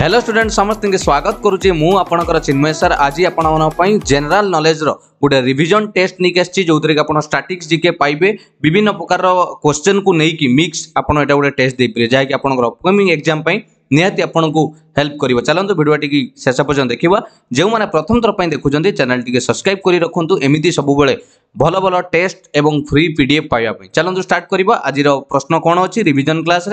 Hello student समस्त स्वागत करुच्ची मुझे चिन्मय सर आज आप जेनेल नलेजर गोटे रिजन टेस्ट नहीं आसी जो थी आप स्टाटिक्स जिके पाइबे विभिन्न प्रकार क्वेश्चन को लेकिन मिक्स आपड़ आपड़ा गोटे टेस्ट देपर जहाँकि आपंकर अपकमिंग एक्जाम निहती आपन हेल्प कर चलते भिडटी की शेष पर्यटन देखा जो मैंने प्रथम थरपाई देखुं चैनल टी सब्सक्राइब कर रखुद एमती सब भल भल टेस्ट और फ्री पी पीडीएफ पाइबापी चलो स्टार्ट करवा आज प्रश्न कौन अच्छी रिविजन क्लास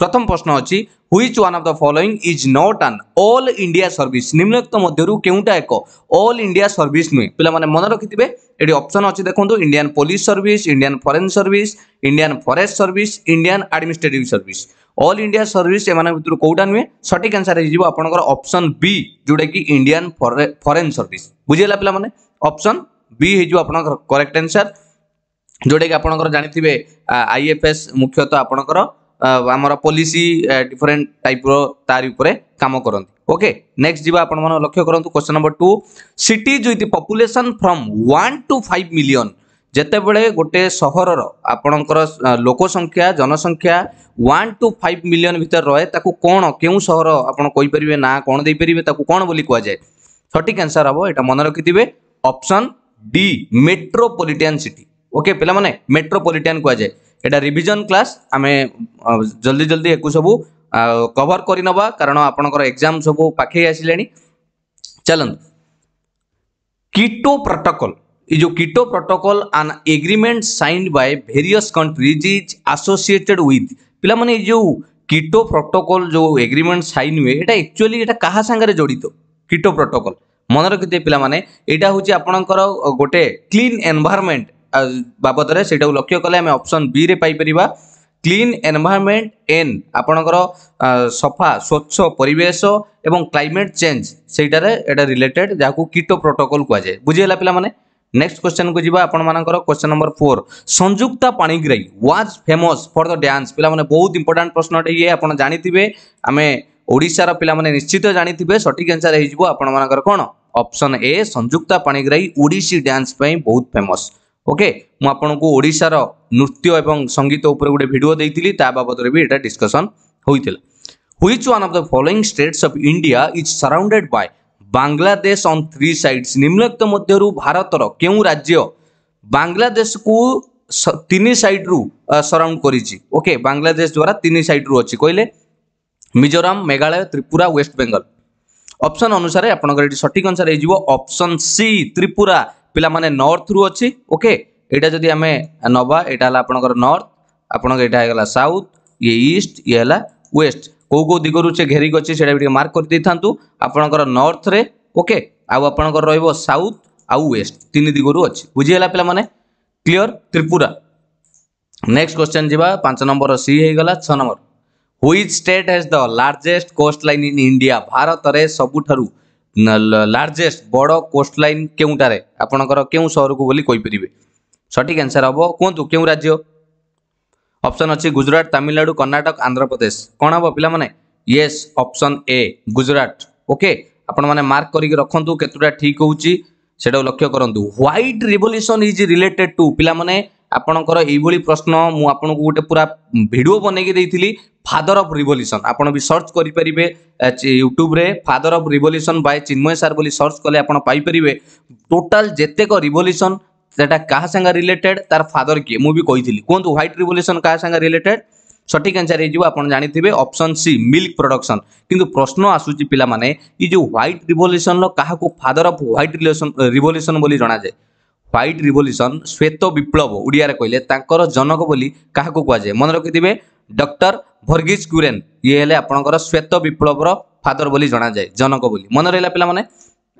প্রথম প্রশ্ন অছি which one of the following is not an all India service নিম্নলিখিত মধ্যরু কেউটা এক অল ইন্ডিয়া সর্ভিস নুহে পিলামানে মনে রাখিবে এটি অপশন অছি দেখুন Indian police service Indian foreign service Indian forest service Indian administrative service all India service এমন ভিতর কোটা নুহে সঠিক আনসার হয়ে যাব আপনার অপশন বি যেটা কি ইন্ডিয়ান ফরেন সর্ভিস বুঝিগলা পিলা মানে অপশন বি হয়ে যাব আপনার করেক্ট আনসার ଯେଉଁଟାକି ଆପଣଙ୍କର ଜାଣିଥିବେ ଆଇଏଫ୍ଏସ୍ ମୁଖ୍ୟତଃ ଆପଣଙ୍କର ଆମର ପଲିସି ଡିଫରେଣ୍ଟ ଟାଇପ୍ର ତାରି ଉପରେ କାମ କରନ୍ତି ଓକେ ନେକ୍ସଟ ଯିବା ଆପଣମାନେ ଲକ୍ଷ୍ୟ କରନ୍ତୁ question number two cities with population from one to five million ଯେତେବେଳେ ଗୋଟେ ସହରର ଆପଣଙ୍କର ଲୋକ ସଂଖ୍ୟା ଜନସଂଖ୍ୟା ୱାନ୍ ଟୁ ଫାଇଭ୍ ମିଲିୟନ୍ ଭିତରେ ରହେ ତାକୁ କ'ଣ କେଉଁ ସହର ଆପଣ କହିପାରିବେ ନା କ'ଣ ଦେଇପାରିବେ ତାକୁ କ'ଣ ବୋଲି କୁହାଯାଏ ସଠିକ୍ ଆନ୍ସର୍ ହେବ ଏଇଟା ମନେ ରଖିଥିବେ option D metropolitan city okay ପିଲାମାନେ ମେଟ୍ରୋପଲିଟାନ୍ କୁହାଯାଏ এটা ରିଭିଜନ କ୍ଲାସ୍ ଆମେ ଜଲ୍ଦି ଜଲ୍ଦି ୟାକୁ ସବୁ କଭର କରିନେବା କାରଣ ଆପଣଙ୍କର ଏକ୍ଜାମ୍ ସବୁ ପାଖେଇ ଆସିଲାଣି ଚାଲନ୍ତୁ କିଟୋ ପ୍ରୋଟୋକଲ ଏ ଯେଉଁ Kyoto protocol an agreement signed by various countries is associated with ପିଲାମାନେ ଏ ଯେଉଁ କିଟୋ ପ୍ରୋଟୋକଲ ଯେଉଁ ଏଗ୍ରିମେଣ୍ଟ ସାଇନ୍ ହୁଏ ଏଇଟା ଆକ୍ଚୁଆଲି ଏଇଟା କାହା ସାଙ୍ଗରେ ଜଡ଼ିତ କିଟୋ ପ୍ରୋଟୋକଲ ମନେ ରଖିଥିବେ ପିଲାମାନେ ଏଇଟା ହେଉଛି ଆପଣଙ୍କର ଗୋଟେ କ୍ଲିନ୍ ଏନ୍ଭାରମେଣ୍ଟ ବାବଦରେ ସେଇଟାକୁ ଲକ୍ଷ୍ୟ କଲେ ଆମେ ଅପସନ୍ ବିରେ ପାଇପାରିବା କ୍ଲିନ୍ ଏନ୍ଭାରମେଣ୍ଟ ଏନ୍ ଆପଣଙ୍କର ସଫା ସ୍ୱଚ୍ଛ ପରିବେଶ ଏବଂ କ୍ଲାଇମେଟ୍ ଚେଞ୍ଜ ସେଇଟାରେ ଏଇଟା ରିଲେଟେଡ୍ ଯାହାକୁ କିଟୋ ପ୍ରୋଟୋକଲ୍ କୁହାଯାଏ ବୁଝିହେଲା ପିଲାମାନେ ନେକ୍ସଟ କ୍ୱେଶ୍ଚନକୁ ଯିବା ଆପଣମାନଙ୍କର question number four Sanjukta Panigrahi was famous for the dance ପିଲାମାନେ ବହୁତ ଇମ୍ପୋର୍ଟାଣ୍ଟ ପ୍ରଶ୍ନଟେ ଇଏ ଆପଣ ଜାଣିଥିବେ ଆମେ ଓଡ଼ିଶାର ପିଲାମାନେ ନିଶ୍ଚିତ ଜାଣିଥିବେ ସଠିକ୍ ଆନ୍ସର ହେଇଯିବ ଆପଣମାନଙ୍କର କ'ଣ option A Sanjukta Panigrahi Odissi dance ପାଇଁ ବହୁତ ଫେମସ୍ ଓକେ ମୁଁ ଆପଣଙ୍କୁ ଓଡ଼ିଶାର ନୃତ୍ୟ ଏବଂ ସଙ୍ଗୀତ ଉପରେ ଗୋଟେ ଭିଡ଼ିଓ ଦେଇଥିଲି ତା ବାବଦରେ ବି ଏଇଟା ଡିସ୍କସନ୍ ହୋଇଥିଲା which one of the following states of India is surrounded by Bangladesh on three sides ନିମ୍ନଲିଖିତ ମଧ୍ୟରୁ ଭାରତର କେଉଁ ରାଜ୍ୟ ବାଂଲାଦେଶକୁ ତିନି ସାଇଡ୍ରୁ ସରାଉଣ୍ଡ କରିଛି ଓକେ ବାଂଲାଦେଶ ଦ୍ୱାରା ତିନି ସାଇଡ୍ରୁ ଅଛି କହିଲେ ମିଜୋରାମ ମେଘାଳୟ ତ୍ରିପୁରା ୱେଷ୍ଟ ବେଙ୍ଗଲ ଅପସନ୍ ଅନୁସାରେ ଆପଣଙ୍କର ଏଠି ସଠିକ୍ ଆନ୍ସର୍ ହେଇଯିବ ଅପସନ୍ ସି ତ୍ରିପୁରା ପିଲାମାନେ ନର୍ଥରୁ ଅଛି ଓକେ ଏଇଟା ଯଦି ଆମେ ନେବା ଏଇଟା ହେଲା ଆପଣଙ୍କର ନର୍ଥ ଆପଣଙ୍କ ଏଇଟା ହେଇଗଲା ସାଉଥ୍ ଇଏ ଇଷ୍ଟ ଇଏ ହେଲା ୱେଷ୍ଟ କେଉଁ କେଉଁ ଦିଗରୁ ସେ ଘେରିକି ଅଛି ସେଇଟା ବି ଟିକେ ମାର୍କ କରିଦେଇଥାନ୍ତୁ ଆପଣଙ୍କର ନର୍ଥରେ ଓକେ ଆଉ ଆପଣଙ୍କର ରହିବ ସାଉଥ୍ ଆଉ ୱେଷ୍ଟ ତିନି ଦିଗରୁ ଅଛି ବୁଝିଗଲା ପିଲାମାନେ କ୍ଲିଅର ତ୍ରିପୁରା ନେକ୍ସଟ କ୍ୱେଶ୍ଚନ୍ ଯିବା ପାଞ୍ଚ ନମ୍ବର ସି ହେଇଗଲା ଛଅ number which state has the largest coastline in India Bharat में सबुठ ଲାର୍ଜେଷ୍ଟ ବଡ଼ କୋଷ୍ଟ ଲାଇନ୍ କେଉଁଟାରେ ଆପଣଙ୍କର କେଉଁ ସହରକୁ ବୋଲି କହିପାରିବେ ସଠିକ୍ ଆନ୍ସର୍ ହେବ କୁହନ୍ତୁ କେଉଁ ରାଜ୍ୟ ଅପସନ୍ ଅଛି ଗୁଜୁରାଟ ତାମିଲନାଡ଼ୁ କର୍ଣ୍ଣାଟକ ଆନ୍ଧ୍ରପ୍ରଦେଶ କ'ଣ ହେବ ପିଲାମାନେ yes option A Gujarat okay ଆପଣମାନେ ମାର୍କ କରିକି ରଖନ୍ତୁ କେତୋଟା ଠିକ୍ ହେଉଛି ସେଟାକୁ ଲକ୍ଷ୍ୟ କରନ୍ତୁ white revolution is related to ପିଲାମାନେ ଆପଣଙ୍କର ଏଇଭଳି ପ୍ରଶ୍ନ ମୁଁ ଆପଣଙ୍କୁ ଗୋଟେ ପୁରା ଭିଡ଼ିଓ ବନେଇକି ଦେଇଥିଲି ଫାଦର ଅଫ୍ ରିଭଲ୍ୟୁସନ୍ ଆପଣ ବି ସର୍ଚ୍ଚ କରିପାରିବେ ୟୁଟ୍ୟୁବରେ father of revolution by Chinmay sir ବୋଲି ସର୍ଚ୍ଚ କଲେ ଆପଣ ପାଇପାରିବେ ଟୋଟାଲ ଯେତେକ ରିଭଲ୍ୟୁସନ୍ ସେଟା କାହା ସାଙ୍ଗେ ରିଲେଟେଡ୍ ତାର ଫାଦର କିଏ ମୁଁ ବି କହିଥିଲି କୁହନ୍ତୁ ହ୍ୱାଇଟ୍ ରିଭଲ୍ୟୁସନ୍ କାହା ସାଙ୍ଗେ ରିଲେଟେଡ୍ ସଠିକ୍ ଆନ୍ସର୍ ହେଇଯିବ ଆପଣ ଜାଣିଥିବେ ଅପସନ୍ ସି ମିଲ୍କ ପ୍ରଡକ୍ସନ୍ କିନ୍ତୁ ପ୍ରଶ୍ନ ଆସୁଛି ପିଲାମାନେ ଏଇ ଯେଉଁ ହ୍ୱାଇଟ୍ ରିଭଲ୍ୟୁସନ୍ର କାହାକୁ ଫାଦର ଅଫ୍ ହ୍ୱାଇଟ୍ ରିଭଲ୍ୟୁସନ୍ ବୋଲି ଜଣାଯାଏ ହ୍ୱାଇଟ୍ ରିଭଲ୍ୟୁସନ୍ ଶ୍ୱେତ ବିପ୍ଳବ ଓଡ଼ିଆରେ କହିଲେ ତାଙ୍କର ଜନକ ବୋଲି କାହାକୁ କୁହାଯାଏ ମନେ ରଖିଥିବେ ଡକ୍ଟର ଭର୍ଗିଜ୍ କୁରେନ୍ ଇଏ ହେଲେ ଆପଣଙ୍କର ଶ୍ୱେତ ବିପ୍ଳବର ଫାଦର ବୋଲି ଜଣାଯାଏ ଜନକ ବୋଲି ମନେ ରହିଲା ପିଲାମାନେ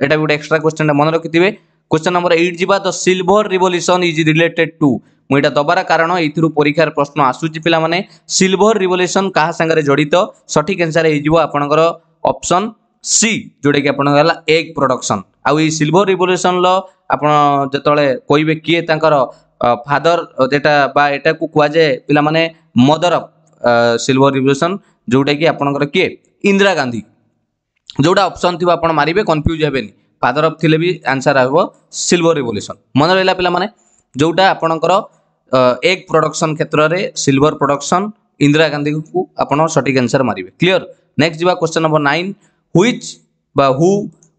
ଏଇଟା ବି ଗୋଟେ ଏକ୍ସଟ୍ରା କ୍ୱେଶ୍ଚନ୍ଟା ମନେ ରଖିଥିବେ क्वेश्चन नंबर एट जी the silver revolution is related to मुझे दबार कारण यू परीक्षार प्रश्न आसूची पे सिल्भर रिवल्यूशन क्या सागर जड़ित सठिक आंसर होपर ऑप्शन सी जोटा कि आप एग प्रडक्शन आउ सिल्भर रिवल्यूशन ଆପଣ ଯେତେବେଳେ କହିବେ କିଏ ତାଙ୍କର ଫାଦର ଏଟା ବା ଏଟାକୁ କୁହାଯାଏ ପିଲାମାନେ ମଦର ଅଫ୍ ସିଲଭର ରିଭଲ୍ୟୁସନ୍ ଯେଉଁଟାକି ଆପଣଙ୍କର କିଏ ଇନ୍ଦିରା ଗାନ୍ଧୀ ଯେଉଁଟା ଅପସନ୍ ଥିବ ଆପଣ ମାରିବେ କନଫ୍ୟୁଜ୍ ହେବେନି ଫାଦର ଅଫ୍ ଥିଲେ ବି ଆନ୍ସର୍ ହେବ ସିଲଭର ରିଭଲ୍ୟୁସନ୍ ମନେ ରହିଲା ପିଲାମାନେ ଯେଉଁଟା ଆପଣଙ୍କର ଏଗ୍ ପ୍ରଡକ୍ସନ୍ କ୍ଷେତ୍ରରେ ସିଲଭର ପ୍ରଡକ୍ସନ୍ ଇନ୍ଦିରା ଗାନ୍ଧୀଙ୍କୁ ଆପଣ ସଠିକ୍ ଆନ୍ସର୍ ମାରିବେ କ୍ଲିଅର୍ ନେକ୍ସଟ ଯିବା କ୍ୱେଶ୍ଚନ୍ ନମ୍ବର ନାଇନ୍ ହୁଇଚ୍ ବା who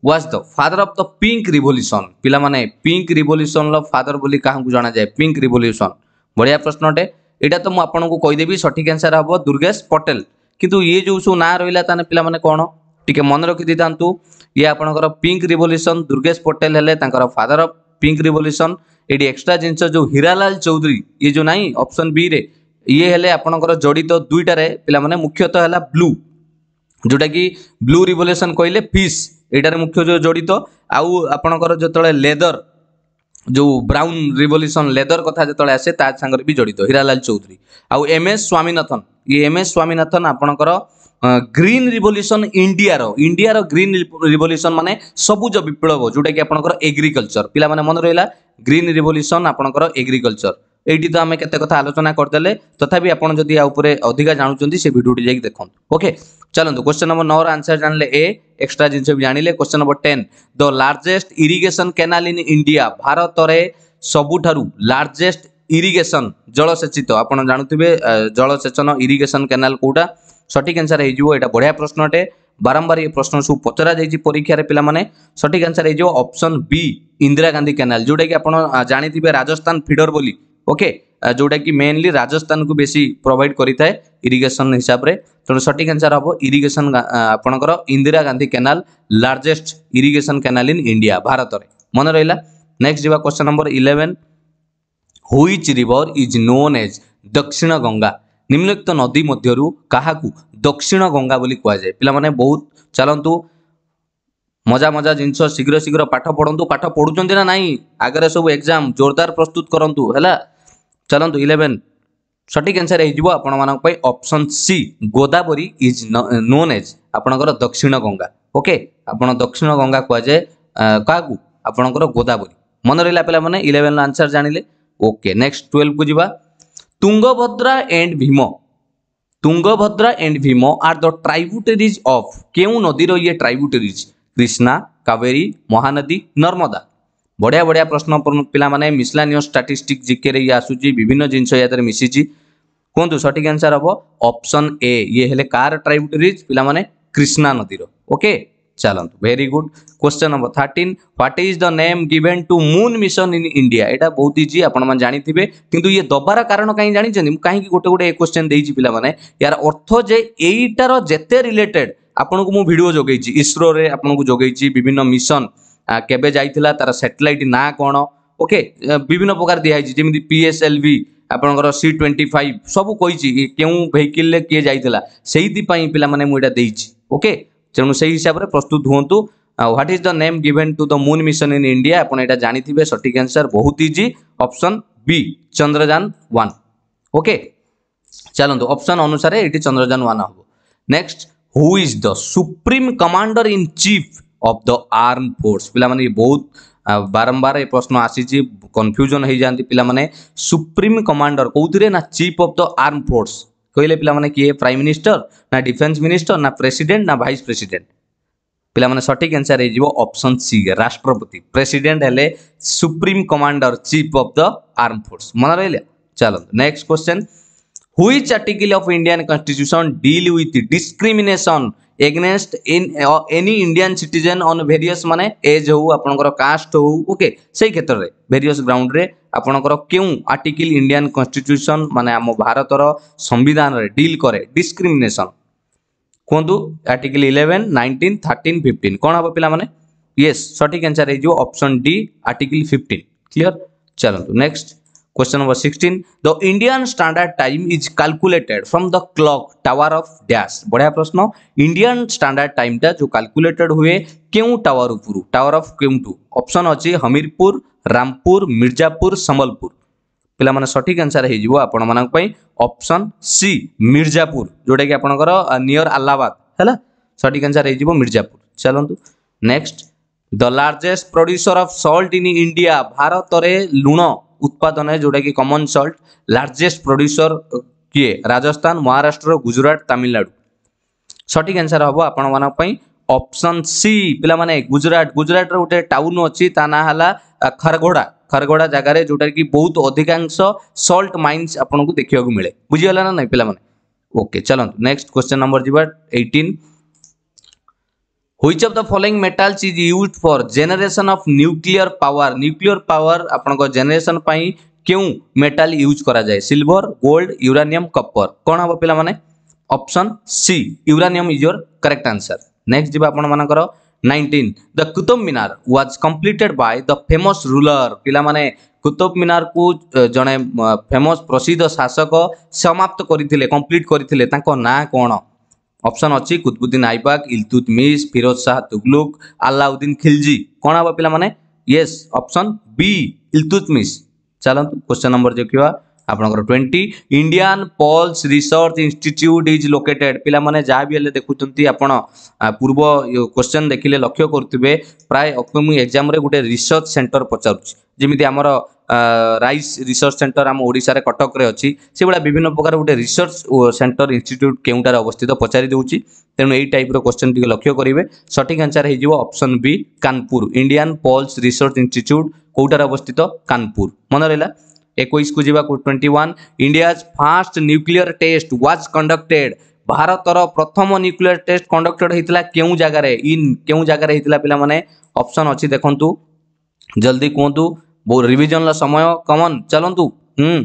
was the father of the pink revolution पिला माने पिंक रिवोल्यूशन लो फादर बोली कहां को जाना जाए पिंक रिवोल्यूशन बढ़िया प्रश्न अटे एटा तो मु आपन को कह देबी सटीक आंसर हबो दुर्गेश पटेल किंतु ये जो सो ना रहला ताने पिला माने कोन ठीक मन रखि दितांतु ये आपन को पिंक रिवोल्यूशन दुर्गेश पटेल हेले तांकर फादर ऑफ पिंक रिवोल्यूशन एडी एक्स्ट्रा जिंस जो हीरालाल चौधरी ये जो नाही ऑप्शन बी रे ये हेले आपन को जड़ित दुईटा रे पिला माने मुख्यतः हला ब्लू जोटा कि ब्लू रिवोल्यूशन कहले फिश ଏଇଟାରେ ମୁଖ୍ୟ ଜଡ଼ିତ ଆଉ ଆପଣଙ୍କର ଯେତେବେଳେ ଲେଦର ଯେଉଁ ବ୍ରାଉନ୍ ରିଭଲ୍ୟୁସନ୍ ଲେଦର କଥା ଯେତେବେଳେ ଆସେ ତା ସାଙ୍ଗରେ ବି ଜଡ଼ିତ ହୀରାଲାଲ ଚୌଧୁରୀ ଆଉ ଏମ୍ ଏସ୍ ସ୍ୱାମୀନାଥନ୍ ଇଏ ଏମ୍ ଏସ୍ ସ୍ୱାମୀନାଥନ ଆପଣଙ୍କର ଗ୍ରୀନ୍ ରିଭଲ୍ୟୁସନ୍ ଇଣ୍ଡିଆର ଇଣ୍ଡିଆର ଗ୍ରୀନ୍ ରିଭଲ୍ୟୁସନ୍ ମାନେ ସବୁଜ ବିପ୍ଳବ ଯେଉଁଟାକି ଆପଣଙ୍କର ଏଗ୍ରିକଲଚର ପିଲାମାନେ ମନେ ରହିଲା ଗ୍ରୀନ୍ ରିଭଲ୍ୟୁସନ୍ ଆପଣଙ୍କର ଏଗ୍ରିକଲଚର এইটি তো আমি কেତେ কথা আলোচনা କରିଦେଲେ ତଥାପି ଆପଣ ଯଦି ୟା ଉପରେ ଅଧିକା ଜାଣୁଛନ୍ତି ସେ ଭିଡ଼ିଓଟି ଯାଇକି ଦେଖନ୍ତୁ ଓକେ ଚାଲନ୍ତୁ କ୍ୱେଶ୍ଚନ୍ ନମ୍ବର ନଅର ଆନ୍ସର ଜାଣିଲେ ଏ ଏକ୍ସଟ୍ରା ଜିନିଷ ବି ଜାଣିଲେ question number ten the largest irrigation canal in India ଭାରତରେ ସବୁଠାରୁ ଲାର୍ଜେଷ୍ଟ ଇରିଗେସନ୍ ଜଳସେଚିତ ଆପଣ ଜାଣୁଥିବେ ଜଳସେଚନ ଇରିଗେସନ୍ କେନାଲ କେଉଁଟା ସଠିକ୍ ଆନ୍ସର ହେଇଯିବ ଏଇଟା ବଢ଼ିଆ ପ୍ରଶ୍ନଟେ ବାରମ୍ବାର ଏ ପ୍ରଶ୍ନ ସବୁ ପଚରାଯାଇଛି ପରୀକ୍ଷାରେ ପିଲାମାନେ ସଠିକ୍ ଆନ୍ସର ହେଇଯିବ option B Indira Gandhi canal ଯେଉଁଟାକି ଆପଣ ଜାଣିଥିବେ ରାଜସ୍ଥାନ ଫିଡର ବୋଲି ওকে ଯେଉଁଟାକି ମେନଲି ରାଜସ୍ଥାନକୁ ବେଶୀ ପ୍ରୋଭାଇଡ଼ କରିଥାଏ ଇରିଗେସନ୍ ହିସାବରେ ତେଣୁ ସଠିକ୍ ଆନ୍ସର୍ ହେବ ଇରିଗେସନ୍ ଆପଣଙ୍କର Indira Gandhi canal largest irrigation canal in India ଭାରତରେ ମନେ ରହିଲା ନେକ୍ସଟ ଯିବା question number eleven which river is known as Dakshin Ganga ନିମ୍ନଲିଖିତ ନଦୀ ମଧ୍ୟରୁ କାହାକୁ ଦକ୍ଷିଣ ଗଙ୍ଗା ବୋଲି କୁହାଯାଏ ପିଲାମାନେ ବହୁତ ଚାଲନ୍ତୁ ମଜା ମଜା ଜିନିଷ ଶୀଘ୍ର ଶୀଘ୍ର ପାଠ ପଢ଼ନ୍ତୁ ପାଠ ପଢ଼ୁଛନ୍ତି ନା ନାହିଁ ଆଗରେ ସବୁ ଏକ୍ଜାମ୍ ଜୋରଦାର ପ୍ରସ୍ତୁତ କରନ୍ତୁ ହେଲା ଚାଲନ୍ତୁ ଇଲେଭେନ୍ ସଠିକ୍ ଆନ୍ସର୍ ହେଇଯିବ ଆପଣମାନଙ୍କ ପାଇଁ option C Godavari is known as ଆପଣଙ୍କର ଦକ୍ଷିଣ ଗଙ୍ଗା ଓକେ ଆପଣ ଦକ୍ଷିଣ ଗଙ୍ଗା କୁହାଯାଏ କାହାକୁ ଆପଣଙ୍କର ଗୋଦାବରୀ ମନେ ରହିଲା ପିଲାମାନେ ଇଲେଭେନ୍ର ଆନ୍ସର୍ ଜାଣିଲେ ଓକେ ନେକ୍ସଟ ଟୁଏଲ୍ଭକୁ ଯିବା Tungabhadra and Bhima Tungabhadra and Bhima are the tributaries of କେଉଁ ନଦୀର ଇଏ ଟ୍ରାଇବୁଟେରିଜ୍ କ୍ରିଷ୍ଣା କାବେରୀ ମହାନଦୀ ନର୍ମଦା बढ़िया बढ़िया प्रश्न पाने मिसलानियस स्टाटिस्टिक जिके ये विभिन्न जिनस यादव मिसीच कहतु सठिक आंसर हम अपसन ए ये हेले कार ट्राइब्यूटरीज पे कृष्णा नदी ओके चलो very good question number thirteen what is the name given to moon mission in India यहाँ बहुत इजी आपने जानते कि ये दबार कारण कहीं जानते कहीं गोटे गोटे क्वेश्चन दे पाने यार अर्थ जे यार जिते रिलेटेड आपको मुझे भिडियो जगे इसरो जगे विभिन्न मिशन କେବେ ଯାଇଥିଲା ତାର ସାଟେଲାଇଟ୍ ନାଁ କ'ଣ ଓକେ ବିଭିନ୍ନ ପ୍ରକାର ଦିଆହେଇଛି ଯେମିତି ପି ଏସ୍ ଏଲ୍ ଭି ଆପଣଙ୍କର ସି ଟ୍ୱେଣ୍ଟି ଫାଇଭ୍ ସବୁ କହିଛି କେଉଁ ଭେହିକିଲ୍ରେ କିଏ ଯାଇଥିଲା ସେଇଥିପାଇଁ ପିଲାମାନେ ମୁଁ ଏଇଟା ଦେଇଛି ଓକେ ତେଣୁ ସେଇ ହିସାବରେ ପ୍ରସ୍ତୁତ ହୁଅନ୍ତୁ what is the name given to the moon mission in India ଆପଣ ଏଇଟା ଜାଣିଥିବେ ସଠିକ୍ ଆନ୍ସର୍ ବହୁତ easy option B Chandrayaan one okay ଚାଲନ୍ତୁ ଅପସନ୍ ଅନୁସାରେ ଏଇଠି ଚନ୍ଦ୍ରଯାନ ୱାନ୍ ହେବ next who is the supreme commander in chief of the arm force ପିଲାମାନେ ବହୁତ ବାରମ୍ବାର ଏ ପ୍ରଶ୍ନ ଆସିଛି କନଫ୍ୟୁଜନ୍ ହେଇଯାନ୍ତି ପିଲାମାନେ ସୁପ୍ରିମ୍ କମାଣ୍ଡର କେଉଁଥିରେ ନା chief of the arm force କହିଲେ ପିଲାମାନେ କିଏ ପ୍ରାଇମ୍ ମିନିଷ୍ଟର ନା ଡିଫେନ୍ସ ମିନିଷ୍ଟର ନା ପ୍ରେସିଡେଣ୍ଟ ନା ଭାଇସ୍ ପ୍ରେସିଡେଣ୍ଟ ପିଲାମାନେ ସଠିକ୍ ଆନ୍ସର୍ ହେଇଯିବ ଅପସନ୍ ସି ରାଷ୍ଟ୍ରପତି ପ୍ରେସିଡେଣ୍ଟ ହେଲେ supreme commander chief of the arm force ମନେ ରହିଲା ଚାଲନ୍ତୁ next question which article of Indian constitution deal with discrimination against in any Indian citizen on various মানে এজ হো আপনার কাস্ট হো ওকে সেই ক্ষেত্রে ভেরিয়স গ্রাউন্ডে আপনার কেউ আর্টিকল ইন্ডিয়ান কনস্টিট্যুশন মানে আম ভারতর সংবিধানের ডিল করে ডিসক্রিমিনেসন কুহতু article eleven nineteen thirteen fifteen কম হব পিলা মানে ইয়েস সঠিক আনসার হয়ে যাব option D article fifteen clear চলতু next Question number 16. The Indian standard time is calculated from the clock tower of dash. बढ़िया प्रश्न इंडियन स्टैंडर्ड टाइम टा जो कैलकुलेटेड हुए क्यों टावर उपरू टावर ऑफ केमटू ऑप्शन अछि हमीरपुर रामपुर मिर्जापुर संबलपुर ପିଲାମାନେ ସଠିକ୍ ଆନ୍ସର୍ ହେଇଯିବ ଆପଣମାନଙ୍କ ପାଇଁ ଅପସନ୍ ସି ମିର୍ଜାପୁର ଯେଉଁଟାକି ଆପଣଙ୍କର ନିୟର ଆହ୍ଲାବାଦ ହେଲା ସଠିକ୍ ଆନ୍ସର୍ ହେଇଯିବ ମିର୍ଜାପୁର ଚାଲନ୍ତୁ next the largest producer of salt in India ଭାରତରେ ଲୁଣ উৎপাদনে ଯେଉଁଟାକି କମନ୍ ସଲ୍ଟ ଲାର୍ଜେଷ୍ଟ ପ୍ରଡ୍ୟୁସର କିଏ ରାଜସ୍ଥାନ ମହାରାଷ୍ଟ୍ର ଗୁଜୁରାଟ ତାମିଲନାଡ଼ୁ ସଠିକ୍ ଆନ୍ସର୍ ହେବ ଆପଣମାନଙ୍କ ପାଇଁ ଅପସନ୍ ସି ପିଲାମାନେ ଗୁଜୁରାଟ ଗୁଜୁରାଟର ଗୋଟେ ଟାଉନ୍ ଅଛି ତା ନାଁ ହେଲା ଖରଗୋଡ଼ା ଖରଗୋଡ଼ା ଜାଗାରେ ଯେଉଁଟାକି ବହୁତ ଅଧିକାଂଶ ସଲ୍ଟ ମାଇନ୍ସ ଆପଣଙ୍କୁ ଦେଖିବାକୁ ମିଳେ ବୁଝିଗଲା ନା ନାହିଁ ପିଲାମାନେ ଓକେ ଚାଲନ୍ତୁ ନେକ୍ସଟ କ୍ୱେଶ୍ଚନ୍ ନମ୍ବର ଯିବା eighteen which of the following metals is used for generation of nuclear power nuclear power आपनको generation पाई क्यों metal यूज करा जाए silver gold uranium copper कौन हबो पिला माने option C uranium is your correct answer next जिबा आपण मानकर 19 the Qutub Minar was completed by the famous ruler पिला माने কুতুব মিনারকু জনে ফেমস প্রসিদ্ধ শাসক সমাপ্ত করে কমপ্লিট করে তাঁর না কোণ ऑप्शन अच्छी कुतबुद्दीन आईबाग इलतुत मिस फिरोज शाह तुगलुक अल्लाउद्दीन खिलजी कौन हाँ पे मैंने yes option B Iltutmish चलत क्वेश्चन नंबर देखा ଆପଣଙ୍କର twenty Indian pulse research institute is located ପିଲାମାନେ ଯାହା ବି ହେଲେ ଦେଖୁଛନ୍ତି ଆପଣ ପୂର୍ବ କ୍ୱେଶ୍ଚନ୍ ଦେଖିଲେ ଲକ୍ଷ୍ୟ କରୁଥିବେ ପ୍ରାୟ ଅପକମିଂ ଏକ୍ଜାମ୍ରେ ଗୋଟେ ରିସର୍ଚ୍ଚ ସେଣ୍ଟର ପଚାରୁଛି ଯେମିତି ଆମର ରାଇସ୍ ରିସର୍ଚ୍ଚ ସେଣ୍ଟର ଆମ ଓଡ଼ିଶାରେ କଟକରେ ଅଛି ସେଭଳିଆ ବିଭିନ୍ନ ପ୍ରକାର ଗୋଟେ ରିସର୍ଚ୍ଚ ସେଣ୍ଟର ଇନଷ୍ଟିଚ୍ୟୁଟ୍ କେଉଁଠାରେ ଅବସ୍ଥିତ ପଚାରି ଦେଉଛି ତେଣୁ ଏଇ ଟାଇପ୍ର କ୍ୱେଶ୍ଚନ୍ ଟିକେ ଲକ୍ଷ୍ୟ କରିବେ ସଠିକ୍ ଆନ୍ସର୍ ହେଇଯିବ option B Kanpur Indian pulse research institute କେଉଁଠାରେ ଅବସ୍ଥିତ କାନପୁର ମନେ ରହିଲା ଏକୋଇଶକୁ ଯିବା twenty one India's first nuclear test was conducted ଭାରତର ପ୍ରଥମ ନ୍ୟୁକ୍ଲିୟର ଟେଷ୍ଟ କଣ୍ଡକ୍ଟେଡ୍ ହେଇଥିଲା କେଉଁ ଜାଗାରେ ଇନ୍ କେଉଁ ଜାଗାରେ ହେଇଥିଲା ପିଲାମାନେ ଅପସନ୍ ଅଛି ଦେଖନ୍ତୁ ଜଲ୍ଦି କୁହନ୍ତୁ ରିଭିଜନର ସମୟ କମନ୍ ଚାଲନ୍ତୁ ହୁଁ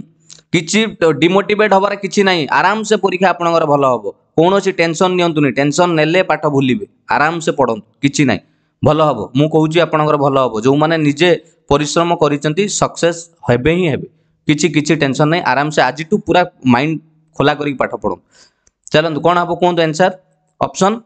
କିଛି ଡିମୋଟିଭେଟ୍ ହେବାର କିଛି ନାହିଁ ଆରାମସେ ପରୀକ୍ଷା ଆପଣଙ୍କର ଭଲ ହେବ କୌଣସି ଟେନସନ୍ ନିଅନ୍ତୁନି ଟେନସନ୍ ନେଲେ ପାଠ ଭୁଲିବେ ଆରାମସେ ପଢ଼ନ୍ତୁ କିଛି ନାହିଁ ଭଲ ହେବ ମୁଁ କହୁଛି ଆପଣଙ୍କର ଭଲ ହେବ ଯେଉଁମାନେ ନିଜେ ପରିଶ୍ରମ କରିଛନ୍ତି ସକ୍ସେସ୍ ହେବେ ହିଁ ହେବେ କିଛି କିଛି ଟେନସନ୍ ନାହିଁ ଆରାମସେ ଆଜିଠୁ ପୁରା ମାଇଣ୍ଡ ଖୋଲା କରିକି ପାଠ ପଢ଼ୁ ଚାଲନ୍ତୁ କ'ଣ ହେବ କୁହନ୍ତୁ ଆନ୍ସର୍ ଅପସନ୍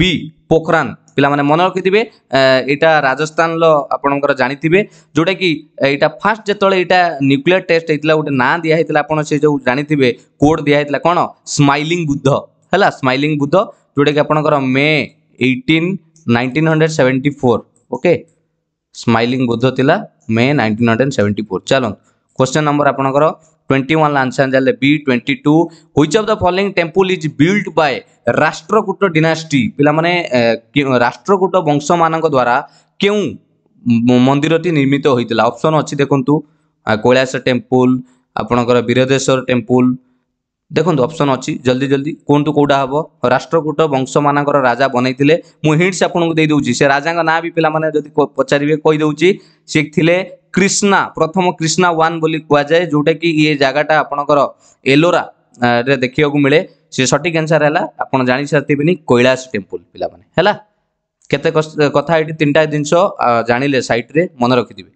ବି ପୋଖରାନ ପିଲାମାନେ ମନେ ରଖିଥିବେ ଏଇଟା ରାଜସ୍ଥାନର ଆପଣଙ୍କର ଜାଣିଥିବେ ଯେଉଁଟାକି ଏଇଟା ଫାର୍ଷ୍ଟ ଯେତେବେଳେ ଏଇଟା ନ୍ୟୁକ୍ଲିୟର ଟେଷ୍ଟ ହେଇଥିଲା ଗୋଟେ ନାଁ ଦିଆ ଆପଣ ସେ ଯେଉଁ ଜାଣିଥିବେ କୋଡ୍ ଦିଆ କ'ଣ ସ୍ମାଇଲିଂ ବୁଦ୍ଧ ହେଲା ସ୍ମାଇଲିଂ ବୁଦ୍ଧ ଯେଉଁଟାକି ଆପଣଙ୍କର May eighteen nineteen hundred seventy four okay smiling Buddha ଥିଲା May nineteen hundred seventy four ଚାଲନ୍ତୁ क्वेश्चन नंबर आपणकर ट्वेंटी वन आंसर जाले B twenty two which of the following temple is build by Rashtrakuta dynasty ପିଲାମାନେ ରାଷ୍ଟ୍ରକୂଟ ବଂଶମାନଙ୍କ ଦ୍ୱାରା କେଉଁ ମନ୍ଦିରଟି ନିର୍ମିତ ହୋଇଥିଲା ଅପସନ୍ ଅଛି ଦେଖନ୍ତୁ କୈଳାସ ଟେମ୍ପୁଲ ଆପଣଙ୍କର ବୀରଦେଶ୍ୱର ଟେମ୍ପୁଲ ଦେଖନ୍ତୁ ଅପସନ୍ ଅଛି ଜଲ୍ଦି ଜଲ୍ଦି କୁହନ୍ତୁ କେଉଁଟା ହେବ ରାଷ୍ଟ୍ରକୂଟ ବଂଶମାନଙ୍କର ରାଜା ବନେଇଥିଲେ ମୁଁ ହିଣ୍ଟସ୍ ଆପଣଙ୍କୁ ଦେଇଦେଉଛି ସେ ରାଜାଙ୍କ ନାଁ ବି ପିଲାମାନେ ଯଦି ପଚାରିବେ କହିଦେଉଛି ସିଏ ଥିଲେ କ୍ରିଷ୍ଣା ପ୍ରଥମ କ୍ରିଷ୍ଣା ୱାନ୍ ବୋଲି କୁହାଯାଏ ଯୋଉଟାକି ଇଏ ଜାଗାଟା ଆପଣଙ୍କର ଏଲୋରା ରେ ଦେଖିବାକୁ ମିଳେ ସେ ସଠିକ୍ ଆନ୍ସର୍ ହେଲା ଆପଣ ଜାଣିସାରିଥିବେନି କୈଳାସ ଟେମ୍ପୁଲ୍ ପିଲାମାନେ ହେଲା କେତେ କଥା ଏଠି ତିନିଟା ଜିନିଷ ଜାଣିଲେ ସାଇଟ୍ରେ ମନେ ରଖିଥିବେ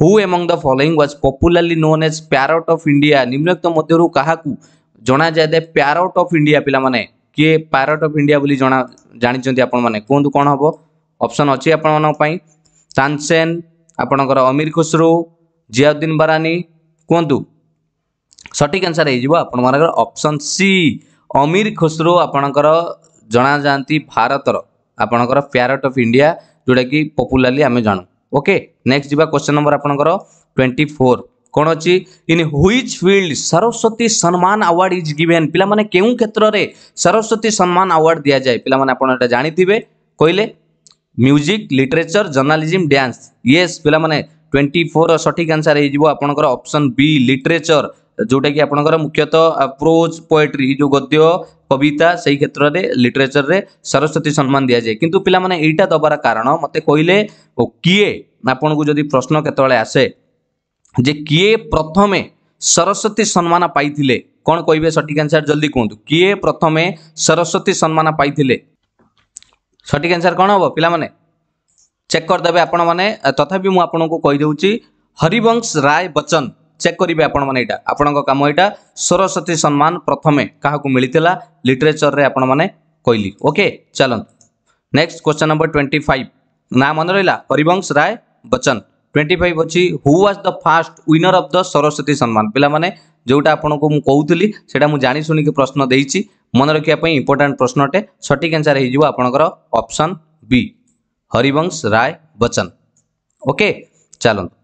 who among the following was popularly known as parrot of India ନିମ୍ନକ୍ତ ମଧ୍ୟରୁ କାହାକୁ ଜଣାଯାଏ ପ୍ୟାରଟ୍ ଅଫ୍ ଇଣ୍ଡିଆ ପିଲାମାନେ କିଏ ପ୍ୟାରଟ୍ ଅଫ୍ ଇଣ୍ଡିଆ ବୋଲି ଜଣା ଜାଣିଛନ୍ତି ଆପଣମାନେ କୁହନ୍ତୁ କ'ଣ ହେବ ଅପସନ୍ ଅଛି ଆପଣମାନଙ୍କ ପାଇଁ ତାନସେନ୍ ଆପଣଙ୍କର ଅମିର ଖୁସରୁ ଜିଆଉଦ୍ଦିନ ବାରାନୀ କୁହନ୍ତୁ ସଠିକ୍ ଆନ୍ସର୍ ହେଇଯିବ ଆପଣମାନଙ୍କର ଅପସନ୍ ସି ଅମିର ଖୁସରୁ ଆପଣଙ୍କର ଜଣାଯାଆନ୍ତି ଭାରତର ଆପଣଙ୍କର ପ୍ୟାରଟ୍ ଅଫ୍ ଇଣ୍ଡିଆ ଯେଉଁଟାକି ପପୁଲାରଲି ଆମେ ଜାଣୁ ଓକେ ନେକ୍ସଟ ଯିବା କ୍ୱେଶ୍ଚନ୍ ନମ୍ବର ଆପଣଙ୍କର ଟ୍ୱେଣ୍ଟି ଫୋର୍ କ'ଣ ଅଛି ଇନ୍ ହୁଇଜ୍ ଫିଲ୍ଡ ସରସ୍ୱତୀ ସମ୍ମାନ ଆୱାର୍ଡ଼ ଇଜ୍ ଗିଭେନ୍ ପିଲାମାନେ କେଉଁ କ୍ଷେତ୍ରରେ ସରସ୍ୱତୀ ସମ୍ମାନ ଆୱାର୍ଡ଼ ଦିଆଯାଏ ପିଲାମାନେ ଆପଣ ଏଇଟା ଜାଣିଥିବେ କହିଲେ music literature journalism dance yes पे ट्वेंटी फोर सठिक आंसर होपर अपसन बी लिटरेचर जोटा कि आप मुख्यतः प्रोज पोएट्री जो गद्य कविता से क्षेत्र में लिटरेचर में सरस्वती सम्मान दि जाए कि पाने यहीटा दबार कारण मत कहे किए आपन को जो प्रश्न केत आसे जे किए प्रथमे सरस्वती सम्मान पाई कौन कहे सठिक आंसर जल्दी कहतु किए प्रथमे सरस्वती सम्मान पाई সঠিক আনসার କ'ଣ ହେବ ପିଲାମାନେ ଚେକ୍ କରିଦେବେ ଆପଣମାନେ ତଥାପି ମୁଁ ଆପଣଙ୍କୁ କହିଦେଉଛି ହରିବଂଶ ରାୟ ବଚ୍ଚନ ଚେକ୍ କରିବେ ଆପଣମାନେ ଏଇଟା ଆପଣଙ୍କ କାମ ଏଇଟା ସରସ୍ୱତୀ ସମ୍ମାନ ପ୍ରଥମେ କାହାକୁ ମିଳିଥିଲା ଲିଟରେଚରରେ ଆପଣମାନେ କହିଲି ଓକେ ଚାଲନ୍ତୁ next question number twenty five ନାଁ ମନେ ରହିଲା ହରିବଂଶ ରାୟ ବଚ୍ଚନ ଟ୍ୱେଣ୍ଟି ଫାଇଭ ଅଛି who was the first winner of the Saraswati Samman ପିଲାମାନେ ଯେଉଁଟା ଆପଣଙ୍କୁ ମୁଁ କହୁଥିଲି ସେଇଟା ମୁଁ ଜାଣିଶୁଣିକି ପ୍ରଶ୍ନ ଦେଇଛି ମନେ ରଖିବା ପାଇଁ ଇମ୍ପୋର୍ଟାଣ୍ଟ ପ୍ରଶ୍ନଟେ ସଠିକ୍ ଆନ୍ସର୍ ହେଇଯିବ ଆପଣଙ୍କର option B Harivansh Rai Bachchan okay ଚାଲନ୍ତୁ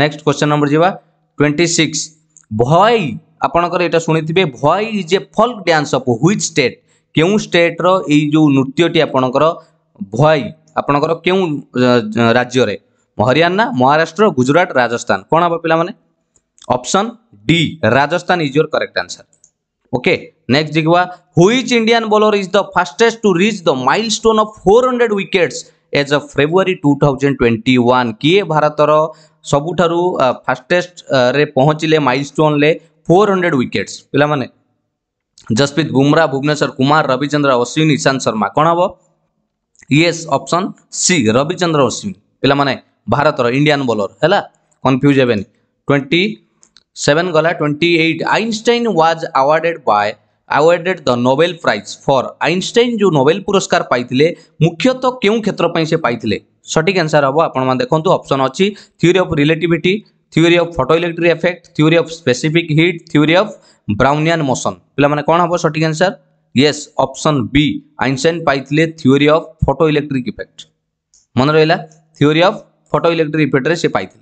ନେକ୍ସଟ କ୍ୱେଶ୍ଚନ୍ ନମ୍ବର ଯିବା ଟ୍ୱେଣ୍ଟି ସିକ୍ସ ଭୟ ଆପଣଙ୍କର ଏଇଟା ଶୁଣିଥିବେ Bhavai is a folk dance of which state କେଉଁ ଷ୍ଟେଟ୍ର ଏଇ ଯେଉଁ ନୃତ୍ୟଟି ଆପଣଙ୍କର ଭୟ ଆପଣଙ୍କର କେଉଁ ରାଜ୍ୟରେ ହରିୟାଣା ମହାରାଷ୍ଟ୍ର ଗୁଜୁରାଟ ରାଜସ୍ଥାନ କ'ଣ ହେବ ପିଲାମାନେ option D Rajasthan is your correct answer okay next which Indian bowler is the fastest to reach the milestone of four hundred milestone as a wickets two thousand twenty one किए भारत सब फास्टेस्ट रे milestone ले hundred wickets पे माने जसप्रीत बुमरा भुवनेश्वर कुमार रविचंद्र अश्विन ईशांत शर्मा कौन हम yes option C Ravichandran Ashwin पे भारत इंडियान बोलर है कन्फ्यूज कंफ्यूज हेबेनी सेवन गला twenty eight Einstein was awarded by awarded the Nobel prize for Einstein ଯେଉଁ ନୋବେଲ ପୁରସ୍କାର ପାଇଥିଲେ ମୁଖ୍ୟତଃ କେଉଁ କ୍ଷେତ୍ର ପାଇଁ ସେ ପାଇଥିଲେ ସଠିକ୍ ଆନ୍ସର୍ ହେବ ଆପଣମାନେ ଦେଖନ୍ତୁ ଅପସନ୍ ଅଛି theory of relativity theory of photoelectric effect theory of specific heat theory of Brownian motion ପିଲାମାନେ କ'ଣ ହେବ ସଠିକ୍ answer yes option B Einstein ପାଇଥିଲେ theory of photoelectric effect ମନେ ରହିଲା ଥିଓରି ଅଫ୍ ଫଟୋ ଇଲେକ୍ଟ୍ରିକ୍ ଇଫେକ୍ଟରେ ସେ ପାଇଥିଲେ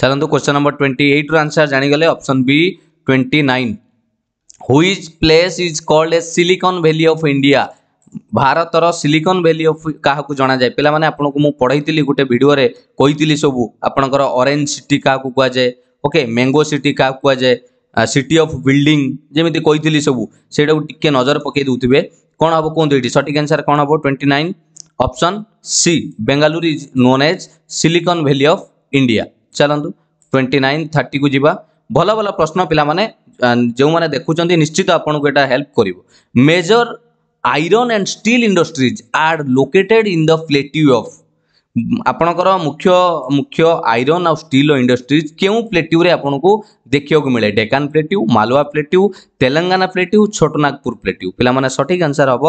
ଚାଲନ୍ତୁ କ୍ୱେଶ୍ଚନ୍ ନମ୍ବର ଟ୍ୱେଣ୍ଟି ଏଇଟ୍ର ଆନ୍ସର୍ ଜାଣିଗଲେ option B twenty nine which place is called a silicon valley of India ଭାରତର ସିଲିକନ୍ ଭ୍ୟାଲି ଅଫ୍ କାହାକୁ ଜଣାଯାଏ ପିଲାମାନେ ଆପଣଙ୍କୁ ମୁଁ ପଢ଼େଇଥିଲି ଗୋଟେ ଭିଡ଼ିଓରେ କହିଥିଲି ସବୁ ଆପଣଙ୍କର ଅରେଞ୍ଜ ସିଟି କାହାକୁ କୁହାଯାଏ ଓକେ ମ୍ୟାଙ୍ଗୋ ସିଟି କାହାକୁ କୁହାଯାଏ ସିଟି ଅଫ୍ ବିଲ୍ଡିଂ ଯେମିତି କହିଥିଲି ସବୁ ସେଇଟାକୁ ଟିକେ ନଜର ପକାଇ ଦେଉଥିବେ କ'ଣ ହେବ କୁହନ୍ତୁ ଏଇଠି ସଠିକ୍ ଆନ୍ସର୍ କ'ଣ ହେବ twenty nine option C Bengaluru is known as silicon valley of India ଚାଲନ୍ତୁ ଟ୍ୱେଣ୍ଟି ନାଇନ୍ ଥାର୍ଟିକୁ ଯିବା ଭଲ ଭଲ ପ୍ରଶ୍ନ ପିଲାମାନେ ଯେଉଁମାନେ ଦେଖୁଛନ୍ତି ନିଶ୍ଚିତ ଆପଣଙ୍କୁ ଏଇଟା ହେଲ୍ପ କରିବ major iron and steel industries are located in the plateau of ଆପଣଙ୍କର ମୁଖ୍ୟ ମୁଖ୍ୟ ଆଇରନ୍ ଆଉ ଷ୍ଟିଲ୍ ଇଣ୍ଡଷ୍ଟ୍ରିଜ୍ କେଉଁ ପ୍ଲେଟ୍ୟୁରେ ଆପଣଙ୍କୁ ଦେଖିବାକୁ ମିଳେ ଡେକାନ ପ୍ଲେଟ୍ୟୁ ମାଲୱା ପ୍ଲେଟ୍ୟୁ ତେଲେଙ୍ଗାନା ପ୍ଲେଟ୍ୟୁ ଛୋଟନାଗପୁର ପ୍ଲେଟ୍ୟୁ ପିଲାମାନେ ସଠିକ୍ ଆନ୍ସର୍ ହେବ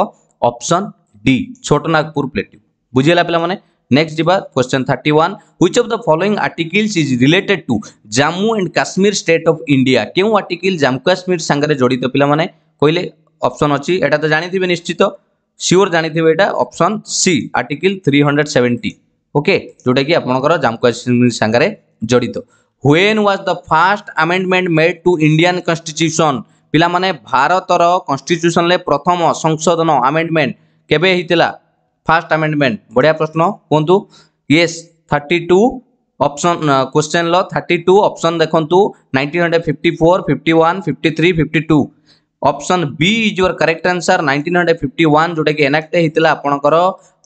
ଅପସନ୍ ଡି ଛୋଟନାଗପୁର ପ୍ଲେଟ୍ୟୁ ବୁଝିଗଲା ପିଲାମାନେ Next diba question 31 which of the following articles is related to Jammu and Kashmir state of India কেউ article Jammu Kashmir সাঙ্গরে জড়িত পিলামানে কইলে অপশন অছি এটা তো জানিথিবে নিশ্চিত সিওর জানিথিবে এটা অপশন সি আর্টিকল 370 ওকে যোটা কি আপনার জাম্মু কাশ্মীর সাঙ্গরে জড়িত when was the first amendment made to Indian constitution পিলামানে ভারতর কনস্টিট্ୟୁସନ୍ରେ প্রথম সংশোধন আমেন্ডমেন্ট কেবে হয়েছিল ফার্স্ট আমেন্ডমেন্ট বড়িয়া প্রশ্ন কুহতু ইয়েস থার্টি টু অপশন কোশ্চেনর থার্টি টু অপশন দেখন্তু nineteen hundred fifty four fifty one fifty three fifty two option B is your correct answer nineteen hundred fifty one ଯେଉଁଟାକି ଏନାକ୍ଟ ହେଇଥିଲା ଆପଣଙ୍କର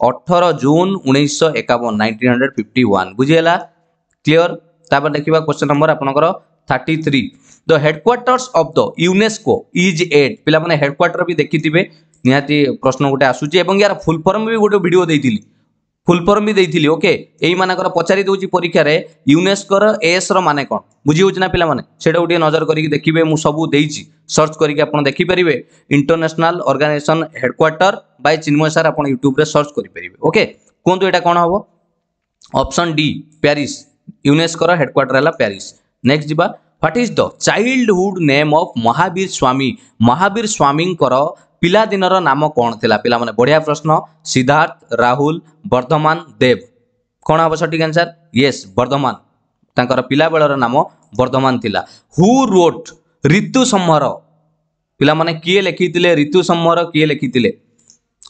ଅଠର ଜୁନ୍ ଉଣେଇଶହ ଏକାବନ ନାଇନଟିନ୍ ହଣ୍ଡ୍ରେଡ୍ ଫିଫ୍ଟି ୱାନ୍ ବୁଝିହେଲା clear ତାପରେ ଦେଖିବା କ୍ୱେଶ୍ଚନ୍ ନମ୍ବର ଆପଣଙ୍କର thirty three the headquarters of the UNESCO is at ପିଲାମାନେ ହେଡ୍କ୍ୱାର୍ଟର ବି ଦେଖିଥିବେ निहाती प्रश्न गोटे आसूची और यार फुल फर्म भी गोटे भिड देती फुल फर्म भी देती ओके यही मानकर पचारि देती परीक्षा यूनेस्कोर एस रे कौन बुझी ना पे से गोटे नजर कर देखिए मुझे सब दे सर्च करके देखिपारे international organisation headquarter by Chinmay sir आप यूट्यूब सर्च करेंगे ओके कहतु ये कौन हम अपसन डी प्यारिश यूनेस्कोर हेडक्वाटर है प्यारिश नेक्स्ट जावा what is the childhood name of Mahavir Swami Mahavir Swami ପିଲାଦିନର ନାମ କ'ଣ ଥିଲା ପିଲାମାନେ ବଢ଼ିଆ ପ୍ରଶ୍ନ ସିଦ୍ଧାର୍ଥ ରାହୁଲ ବର୍ଦ୍ଧମାନ ଦେବ କ'ଣ ହେବ ସଠିକ୍ ଆନ୍ସର୍ ୟେସ୍ ବର୍ଦ୍ଧମାନ ତାଙ୍କର ପିଲାବେଳର ନାମ ବର୍ଦ୍ଧମାନ ଥିଲା ହୁ ରୋଟ୍ ঋতୁ ସମ୍ମର ପିଲାମାନେ କିଏ ଲେଖିଥିଲେ ଋତୁ ସମ୍ମର କିଏ ଲେଖିଥିଲେ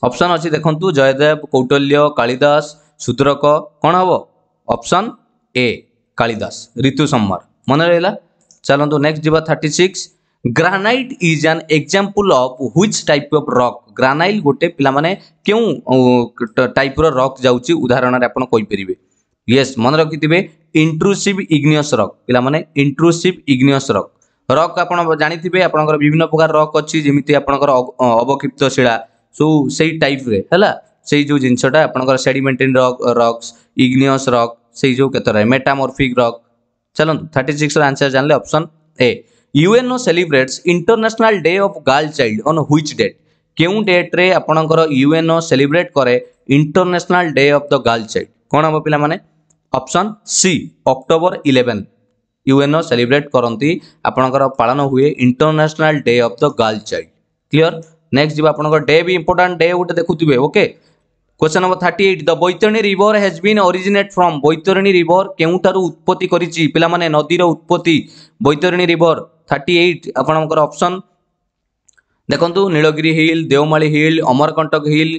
ଅପସନ୍ ଅଛି ଦେଖନ୍ତୁ ଜୟଦେବ କୌଟଲ୍ୟ କାଳିଦାସ ଶୂଦ୍ରକ କ'ଣ ହେବ ଅପସନ୍ ଏ କାଳିଦାସ ঋତୁ ସମ୍ମର ମନେ ରହିଲା ଚାଲନ୍ତୁ ନେକ୍ସଟ ଯିବା thirty six granite is an example of which type of rock granite ଗୋଟେ ପିଲାମାନେ କେଉଁ ଟାଇପ୍ର ରକ୍ ଯାଉଛି ଉଦାହରଣରେ ଆପଣ କହିପାରିବେ ୟେସ୍ ମନେ ରଖିଥିବେ ଇଣ୍ଟ୍ରୁସିଭ୍ ଇଗ୍ନିୟସ୍ ରକ୍ ପିଲାମାନେ ଇଣ୍ଟ୍ରୁସିଭ୍ ଇଗ୍ନିୟସ୍ ରକ୍ ରକ୍ ଆପଣ ଜାଣିଥିବେ ଆପଣଙ୍କର ବିଭିନ୍ନ ପ୍ରକାର ରକ୍ ଅଛି ଯେମିତି ଆପଣଙ୍କର ଅବକ୍ଷିପ୍ତ ଶିଳା ସବୁ ସେଇ ଟାଇପ୍ରେ ହେଲା ସେଇ ଯେଉଁ ଜିନିଷଟା ଆପଣଙ୍କର sedimentary rock rocks igneous rock ସେଇ ଯେଉଁ କେତେଟା ମେଟାମର୍ଫିକ୍ ରକ୍ ଚାଲନ୍ତୁ ଥାର୍ଟି ସିକ୍ସର ଆନ୍ସର୍ ଜାଣିଲେ option A UNO celebrates international day of girl child on which date କେଉଁ ଡେଟ୍ରେ ଆପଣଙ୍କର ୟୁଏନ୍ଓ ସେଲିବ୍ରେଟ୍ କରେ international day of the girl child କ'ଣ ହେବ ପିଲାମାନେ option C October eleven UNO celebrate କରନ୍ତି ଆପଣଙ୍କର ପାଳନ ହୁଏ international day of the girl child clear next ଯିବା ଆପଣଙ୍କର ଡେ ବି ଇମ୍ପୋର୍ଟାଣ୍ଟ ଡେ ଗୋଟେ ଦେଖୁଥିବେ okay question number thirty eight the Baitarani river has been originate from Baitarani river কেউঠার উৎপত্তি করেছি পিলামানে নদীর উৎপত্তি বৈতরণী রিভর থার্টি এইট আপনার অপশন দেখন্তু Nilgiri hill Deomali hill Amarkantak hill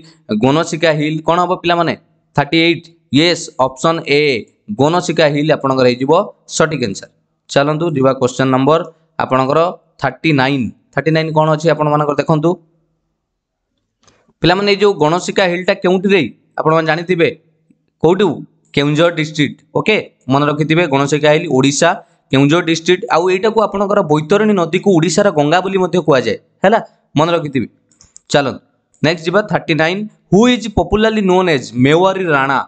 Gonasika hill কোণ হব পিলামানে thirty eight yes option A Gonasika hill আপনার হয়ে সঠিক আনসার ଚାଲନ୍ତୁ ଯିବା କ୍ୱେଶ୍ଚନ୍ ନମ୍ବର ଆପଣଙ୍କର ଥାର୍ଟି ନାଇନ୍ ଥାର୍ଟି ନାଇନ୍ କ'ଣ ଅଛି ଆପଣମାନଙ୍କର ଦେଖନ୍ତୁ ପିଲାମାନେ ଏଇ ଯେଉଁ ଗଣଶିକା ହିଲ୍ଟା କେଉଁଠିରେ ଆପଣମାନେ ଜାଣିଥିବେ କେଉଁଠୁ କେଉଁଝର ଡିଷ୍ଟ୍ରିକ୍ଟ ଓକେ ମନେ ରଖିଥିବେ ଗଣଶିକା ହିଲ୍ ଓଡ଼ିଶା କେଉଁଝର ଡିଷ୍ଟ୍ରିକ୍ଟ ଆଉ ଏଇଟାକୁ ଆପଣଙ୍କର ବୈତରଣୀ ନଦୀକୁ ଓଡ଼ିଶାର ଗଙ୍ଗା ବୋଲି ମଧ୍ୟ କୁହାଯାଏ ହେଲା ମନେ ରଖିଥିବେ ଚାଲନ୍ତୁ ନେକ୍ସଟ ଯିବା thirty nine who is popularly known as Mewari Rana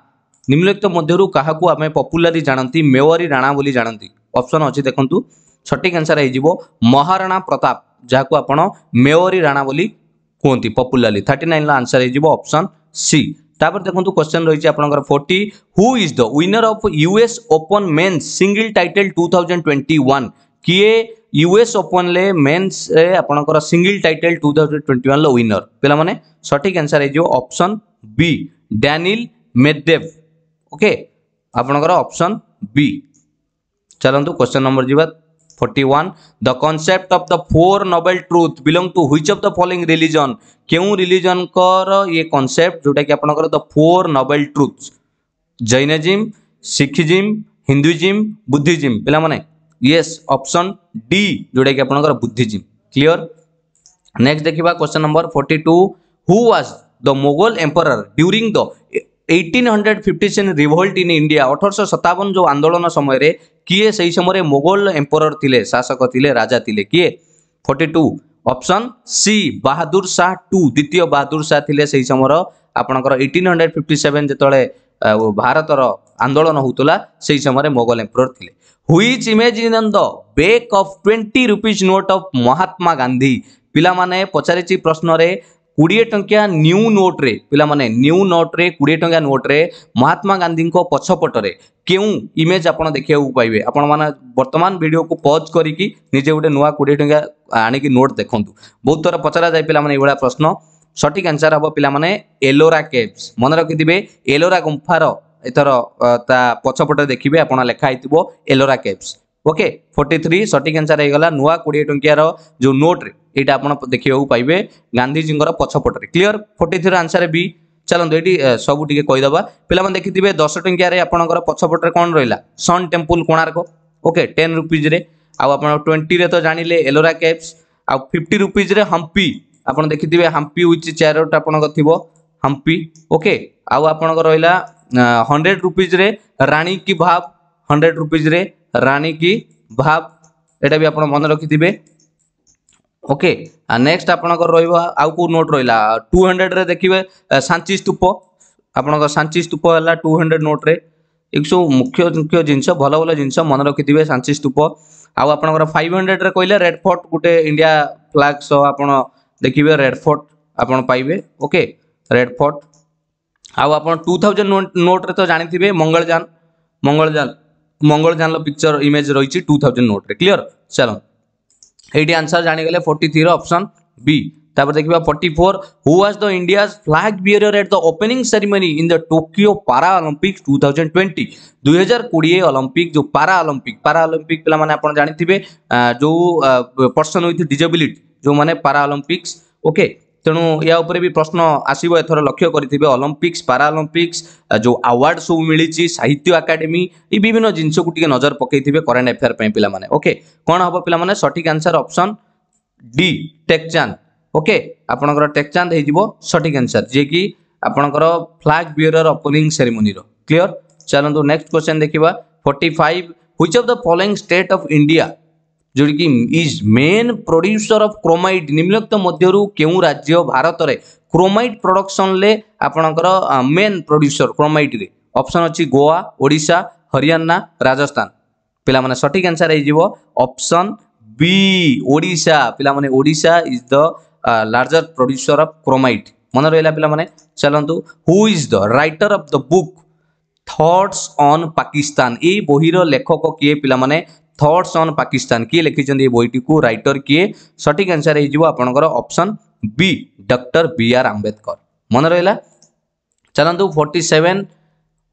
ନିମ୍ନଲିଖିତ ମଧ୍ୟରୁ କାହାକୁ ଆମେ ପପୁଲାରଲି ଜାଣନ୍ତି ମେୱାରୀ ରାଣା ବୋଲି ଜାଣନ୍ତି ଅପସନ୍ ଅଛି ଦେଖନ୍ତୁ ସଠିକ୍ ଆନ୍ସର୍ ହେଇଯିବ ମହାରାଣା ପ୍ରତାପ ଯାହାକୁ ଆପଣ ମେୱାରୀ ରାଣା ବୋଲି कहुत popularly thirty nine answer option C तापर देखो क्वेश्चन रही है forty who is the winner of US Open men's single title 2021 thousand किए यूएस ओपन ले मेन्स आपर single title two thousand twenty one winner पे सठिक answer option B Daniil Medvedev okay आपणकर ऑप्शन बी चलो question number जी 41 the concept of the four noble truth belong to which of the following religion क्यों religion कर ये concept जोटा कि आप four noble truth Jainism Sikhism Hinduism Buddhism पे यस ऑप्शन डी जोटा कि आप बुद्धिजिम क्लियर नेक्स्ट देखा question number forty two was the Mughal emperor during the eighteen hundred fifty seven revolt in India অঠরশো সতাবন যে আন্দোলন সময়ের কিয়ে সেই সময় মোগল এম্পোরর লে শাসক লে রাজা লে কিয়ে forty two option C Bahadur Shah two দ্বিতীয় বাহাদুর শাহ লে সেই সময় আপনার এইটিন হন্ড্রেড ফিফটি সেভেন যেতবে ଭାରତର ଆନ୍ଦୋଳନ ହେଉଥିଲା ସେହି ସମୟରେ ମୋଗଲ ଏମ୍ପରର ଥିଲେ which image in the back of twenty rupees note of Mahatma Gandhi ପିଲାମାନେ ପଚାରିଛି ପ୍ରଶ୍ନରେ କୋଡ଼ିଏ ଟଙ୍କିଆ ନ୍ୟୁ ନୋଟ୍ରେ ପିଲାମାନେ ନ୍ୟୁ ନୋଟ୍ରେ କୋଡ଼ିଏ ଟଙ୍କିଆ ନୋଟ୍ରେ ମହାତ୍ମା ଗାନ୍ଧୀଙ୍କ ପଛପଟରେ କେଉଁ ଇମେଜ୍ ଆପଣ ଦେଖିବାକୁ ପାଇବେ ଆପଣମାନେ ବର୍ତ୍ତମାନ ଭିଡ଼ିଓକୁ ପଜ୍ କରିକି ନିଜେ ଗୋଟେ ନୂଆ କୋଡ଼ିଏ ଟଙ୍କିଆ ଆଣିକି ନୋଟ୍ ଦେଖନ୍ତୁ ବହୁତ ଥର ପଚରାଯାଏ ପିଲାମାନେ ଏଇଭଳିଆ ପ୍ରଶ୍ନ ସଠିକ୍ ଆନ୍ସର୍ ହେବ ପିଲାମାନେ ଏଲୋରା କେଭ୍ସ ମନେ ରଖିଥିବେ ଏଲୋରା ଗୁମ୍ଫାର ଏଥର ତା ପଛପଟରେ ଦେଖିବେ ଆପଣ ଲେଖା ହେଇଥିବ Ellora caves okay forty three ସଠିକ୍ ଆନ୍ସର୍ ହେଇଗଲା ନୂଆ କୋଡ଼ିଏ ଟଙ୍କିଆର ଯେଉଁ ନୋଟ୍ରେ এইটা আপনার দেখা পাইবে গান্ধীজীঙ্কর পছপটরে ক্লিয়ার ফোর্টি থ্রির আনসার বি ଚାଲନ୍ତୁ ଏଠି ସବୁ ଟିକେ କହିଦେବା ପିଲାମାନେ ଦେଖିଥିବେ ଦଶ ଟଙ୍କିଆରେ ଆପଣଙ୍କର ପଛପଟରେ କ'ଣ ରହିଲା sun temple Konark okay ten ରୁପିଜ୍ରେ ଆଉ ଆପଣ ଟ୍ୱେଣ୍ଟିରେ ତ ଜାଣିଲେ ଏଲୋରା କ୍ୟାବ୍ସ ଆଉ ଫିଫ୍ଟି ରୁପିଜ୍ରେ ହମ୍ପି ଆପଣ ଦେଖିଥିବେ ହମ୍ପି ୱିଚ୍ ଚ୍ୟାରୋଟ୍ ଆପଣଙ୍କ ଥିବ ହମ୍ପି ଓକେ ଆଉ ଆପଣଙ୍କ ରହିଲା ହଣ୍ଡ୍ରେଡ଼ ରୁପିଜ୍ରେ ରାଣୀ କି ଭାବ ହଣ୍ଡ୍ରେଡ଼ ରୁପିଜ୍ରେ ରାଣୀ କି ଭାବ ଏଇଟା ବି ଆପଣ ମନେ ରଖିଥିବେ ଓକେ ନେକ୍ସଟ ଆପଣଙ୍କର ରହିବ ଆଉ କେଉଁ ନୋଟ୍ ରହିଲା ଟୁ ହଣ୍ଡ୍ରେଡ଼ରେ ଦେଖିବେ ସାଞ୍ଚି ସ୍ତୂପ ଆପଣଙ୍କ ସାଞ୍ଚି ସ୍ତୂପ ହେଲା ଟୁ ହଣ୍ଡ୍ରେଡ଼ ନୋଟ୍ରେ ଏସବୁ ମୁଖ୍ୟ ମୁଖ୍ୟ ଜିନିଷ ଭଲ ଭଲ ଜିନିଷ ମନେ ରଖିଥିବେ ସାଞ୍ଚି ସ୍ତୂପ ଆଉ ଆପଣଙ୍କର ଫାଇଭ ହଣ୍ଡ୍ରେଡ଼ରେ କହିଲେ ରେଡ୍ ଫୋର୍ଟ ଗୋଟେ ଇଣ୍ଡିଆ ଫ୍ଲାଗ୍ ସହ ଆପଣ ଦେଖିବେ ରେଡ୍ ଫୋର୍ଟ ଆପଣ ପାଇବେ ଓକେ ରେଡ୍ ଫୋର୍ଟ ଆଉ ଆପଣ ଟୁ ଥାଉଜେଣ୍ଡ ନୋଟ୍ରେ ତ ଜାଣିଥିବେ ମଙ୍ଗଳଯାନ ମଙ୍ଗଳଯାନ ମଙ୍ଗଳଯାନର ପିକ୍ଚର ଇମେଜ୍ ରହିଛି ଟୁ ଥାଉଜେଣ୍ଡ ନୋଟ୍ରେ କ୍ଲିଅର ଚାଲନ୍ତୁ এইটি আনসার জাঁগলে ফর্টি থ্রি অপশন বি তারপর দেখবা forty four who was the India's flag bearer at the opening ceremony in the Tokyo para Olympics two thousand twenty ଦୁଇ ହଜାର କୋଡ଼ିଏ ଅଲମ୍ପିକ୍ ଯେଉଁ ପାରା ଅଲମ୍ପିକ୍ ପାରା ଅଲମ୍ପିକ୍ ପିଲାମାନେ ଆପଣ ଜାଣିଥିବେ ଯେଉଁ ପର୍ସନ୍ ୱିଥ୍ ଡିଜେବିଲିଟି ଯେଉଁମାନେ ପାରା ଅଲମ୍ପିକ୍ସ ଓକେ ତେଣୁ ୟା ଉପରେ ବି ପ୍ରଶ୍ନ ଆସିବ ଏଥର ଲକ୍ଷ୍ୟ କରିଥିବେ ଅଲମ୍ପିକ୍ସ ପାରାଅଲମ୍ପିକ୍ସ ଯେଉଁ ଆୱାର୍ଡ଼ ସବୁ ମିଳିଛି ସାହିତ୍ୟ ଆକାଡେମୀ ଏ ବିଭିନ୍ନ ଜିନିଷକୁ ଟିକେ ନଜର ପକାଇଥିବେ କରେଣ୍ଟ ଆଫେୟାର ପାଇଁ ପିଲାମାନେ ଓକେ କ'ଣ ହେବ ପିଲାମାନେ ସଠିକ୍ answer option D Tekchand okay ଆପଣଙ୍କର ଟେକ୍ଚାନ୍ଦ ହେଇଯିବ ସଠିକ୍ ଆନ୍ସର ଯିଏକି ଆପଣଙ୍କର ଫ୍ଲାଗ୍ ବିୟରର ଓପନିଂ ସେରିମୋନିର କ୍ଲିଅର ଚାଲନ୍ତୁ ନେକ୍ସଟ କ୍ୱେଶ୍ଚନ୍ ଦେଖିବା forty five which of the following state of India ଯେଉଁଠିକି is main producer of chromite ନିମ୍ନୋକ୍ତ ମଧ୍ୟରୁ କେଉଁ ରାଜ୍ୟ ଭାରତରେ କ୍ରୋମାଇଟ୍ ପ୍ରଡକ୍ସନରେ ଆପଣଙ୍କର ମେନ୍ ପ୍ରଡ୍ୟୁସର କ୍ରୋମାଇଟ୍ରେ ଅପସନ୍ ଅଛି ଗୋଆ ଓଡ଼ିଶା ହରିୟାଣା ରାଜସ୍ଥାନ ପିଲାମାନେ ସଠିକ୍ ଆନ୍ସର୍ ହେଇଯିବ ଅପସନ୍ ବି ଓଡ଼ିଶା ପିଲାମାନେ Odisha is the larger producer of chromite ମନେ ରହିଲା ପିଲାମାନେ ଚାଲନ୍ତୁ who is the writer of the book thoughts on Pakistan এই বহির লেখক কি পিলামানে थट्स अन् पाकिस्तान किए लिखिं बोटी को रईटर किए सठिक answer option B doctor B R Ambedkar मन रहा चलत forty seven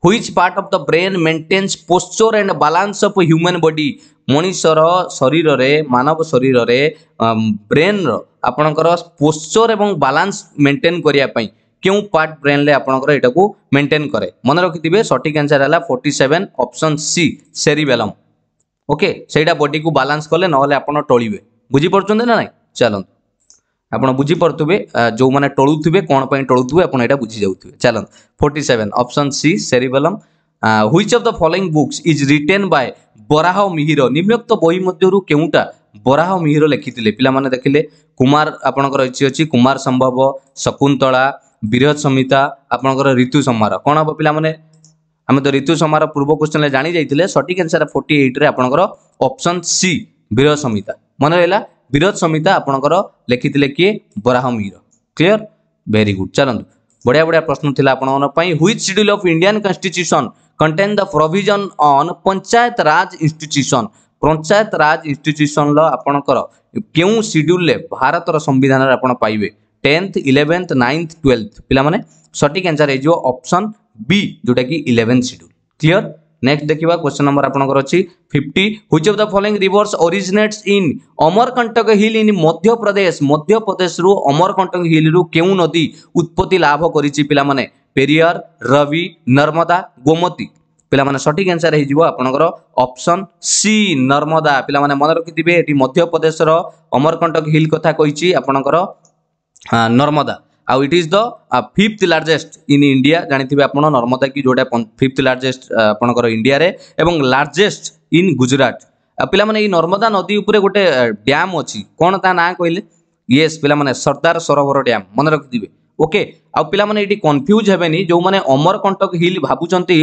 which part of the brain maintains posture and balance of human body मनीषर शरीर में मानव शरीर में ब्रेन रपणकर पोस्चर और बालान्स मेन्टेन करने क्यों पार्ट ब्रेन में मेन्टेन कै मन रखिथे सठिक आंसर है forty seven option C cerebellum okay ସେଇଟା ବଡିକୁ ବାଲାନ୍ସ କଲେ ନହେଲେ ଆପଣ ଟଳିବେ ବୁଝିପାରୁଛନ୍ତି ନା ନାହିଁ ଚାଲନ୍ତୁ ଆପଣ ବୁଝିପାରୁଥିବେ ଯେଉଁମାନେ ଟଳୁଥିବେ କ'ଣ ପାଇଁ ଟଳୁଥିବେ ଆପଣ ଏଇଟା ବୁଝିଯାଉଥିବେ ଚାଲନ୍ତୁ forty seven option C cerebellum which of the following books is written by Varahamihira নিম্নোক্ত বই মধ্যରୁ କେଉଁଟା বরাহ মিহির ଲେଖିଥିଲେ ପିଲାମାନେ ଦେଖିଲେ କୁମାର ଆପଣଙ୍କର ଇଚ୍ଛି ଅଛି କୁମାର ସମ୍ଭବ ଶକୁନ୍ତଳା ବିରହତ ସଂହିତା ଆପଣଙ୍କର ଋତୁ ସମ୍ହାର କ'ଣ ହେବ ପିଲାମାନେ ଆମେ ତ ଋତୁ ସମାର ପୂର୍ବ କ୍ୱେଶ୍ଚନରେ ଜାଣି ଯାଇଥିଲେ ସଠିକ୍ ଆନ୍ସର୍ ଫୋର୍ଟି ଏଇଟ୍ରେ ଆପଣଙ୍କର ଅପସନ୍ ସି ବିରୋଧ ସଂହିତା ମନେ ରହିଲା ବିରୋଧ ସଂହିତା ଆପଣଙ୍କର ଲେଖିଥିଲେ କିଏ Varahamihira clear very good ଚାଲନ୍ତୁ ବଢ଼ିଆ ବଢ଼ିଆ ପ୍ରଶ୍ନ ଥିଲା ଆପଣମାନଙ୍କ ପାଇଁ which schedule of Indian constitution contain the provision on panchayat raj institution panchayat raj ଇନଷ୍ଟିଚ୍ୟୁସନ୍ର ଆପଣଙ୍କର କେଉଁ ସିଡ୍ୟୁଲ୍ରେ ଭାରତର ସମ୍ବିଧାନରେ ଆପଣ ପାଇବେ টেন্থ ইলেভেন্থ নাইন্থ টুয়েলভ পিলামানে সঠিক আনসার হয়ে অপশন बी जोटा कि इलेवेन सेड्यूल क्लीयर नेक्स्ट देखा क्वेश्चन नंबर आपंकर अच्छी fifty which of the following rivers originates in Amarkantak hill इन मध्य प्रदेश रु अमरकंटक हिल रु के नदी उत्पत्ति लाभ कर पाने पेरियर रवि नर्मदा गोमती पे ସଠିକ୍ ଆନ୍ସର୍ ହେଇଯିବ ଆପଣଙ୍କର सी नर्मदा पे मन ମନେ ରଖିଥିବେ ଏଠି ମଧ୍ୟପ୍ରଦେଶର ଅମରକଣ୍ଟକ ହିଲ୍ କଥା କହିଛି ଆପଣଙ୍କର ଆଉ it is the fifth largest in India ଜାଣିଥିବେ ଆପଣ ନର୍ମଦା କି ଯେଉଁଟା ଫିଫ୍ଥ ଲାର୍ଜେଷ୍ଟ ଆପଣଙ୍କର ଇଣ୍ଡିଆରେ ଏବଂ ଲାର୍ଜେଷ୍ଟ ଇନ୍ ଗୁଜୁରାଟ ଆଉ ପିଲାମାନେ ଏଇ ନର୍ମଦା ନଦୀ ଉପରେ ଗୋଟେ ଡ୍ୟାମ୍ ଅଛି କ'ଣ ତା ନାଁ କହିଲେ ୟେସ୍ ପିଲାମାନେ ସର୍ଦ୍ଦାର ସରୋବର ଡ୍ୟାମ୍ ମନେ ରଖିଥିବେ ওকে আউ পিলামানে এটি কনফ্যুজ হেবেনি যে অমরকণ্টক হিল ভাবুচন্তি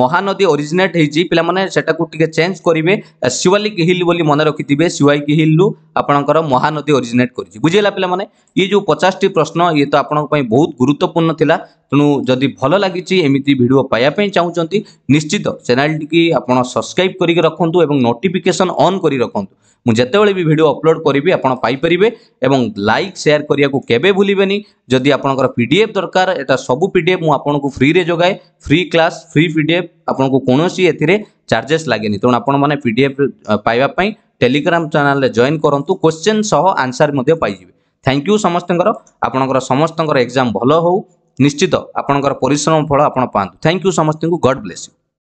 মহানদী অরিজিনেট হয়েছি পিলামানে সেটাকু টিকে চেঞ্জ করিবে শিওয়ালিক হিল বলি মনে রাখিথিবে শিওয়াইক হিলু আপনার মহানদী অরিজিনেট করেছি বুঝিলা পিলামানে ইয়ে যে পচাশটি প্রশ্ন ইয়ে তো আপনার বহুত গুরুত্বপূর্ণ লা তেণু যদি ভাল লাগিছি এমিতি ভিডিও পাইয়া চাহুচন্তি নিশ্চিত চ্যানেলটিকে আপনার সবসক্রাইব করি রাখুন এবং নোটিফিকেসন অন করে রাখুন ମୁଁ ଯେତେବେଳେ ବି ଭିଡ଼ିଓ ଅପଲୋଡ଼ କରିବି ଆପଣ ପାଇପାରିବେ ଏବଂ ଲାଇକ୍ ସେୟାର କରିବାକୁ କେବେ ଭୁଲିବେନି ଯଦି ଆପଣଙ୍କର ପି ଡି ଏଫ୍ ଦରକାର ଏଇଟା ସବୁ ପି ଡି ଏଫ୍ ମୁଁ ଆପଣଙ୍କୁ ଫ୍ରିରେ ଯୋଗାଏ free class free P D F ଆପଣଙ୍କୁ କୌଣସି ଏଥିରେ ଚାର୍ଜେସ୍ ଲାଗେନି ତେଣୁ ଆପଣମାନେ ପି ଡି ଏଫ୍ ପାଇବା ପାଇଁ ଟେଲିଗ୍ରାମ ଚ୍ୟାନେଲରେ ଜଏନ୍ କରନ୍ତୁ କୋଶ୍ଚିନ୍ ସହ ଆନ୍ସର୍ ମଧ୍ୟ ପାଇଯିବେ ଥ୍ୟାଙ୍କ ୟୁ ସମସ୍ତଙ୍କର ଆପଣଙ୍କର ସମସ୍ତଙ୍କର ଏକ୍ଜାମ୍ ଭଲ ହେଉ ନିଶ୍ଚିତ ଆପଣଙ୍କର ପରିଶ୍ରମ ଫଳ ଆପଣ ପାଆନ୍ତୁ ଥ୍ୟାଙ୍କ ୟୁ ସମସ୍ତଙ୍କୁ ଗଡ଼ ବ୍ଲେସ୍ ୟୁ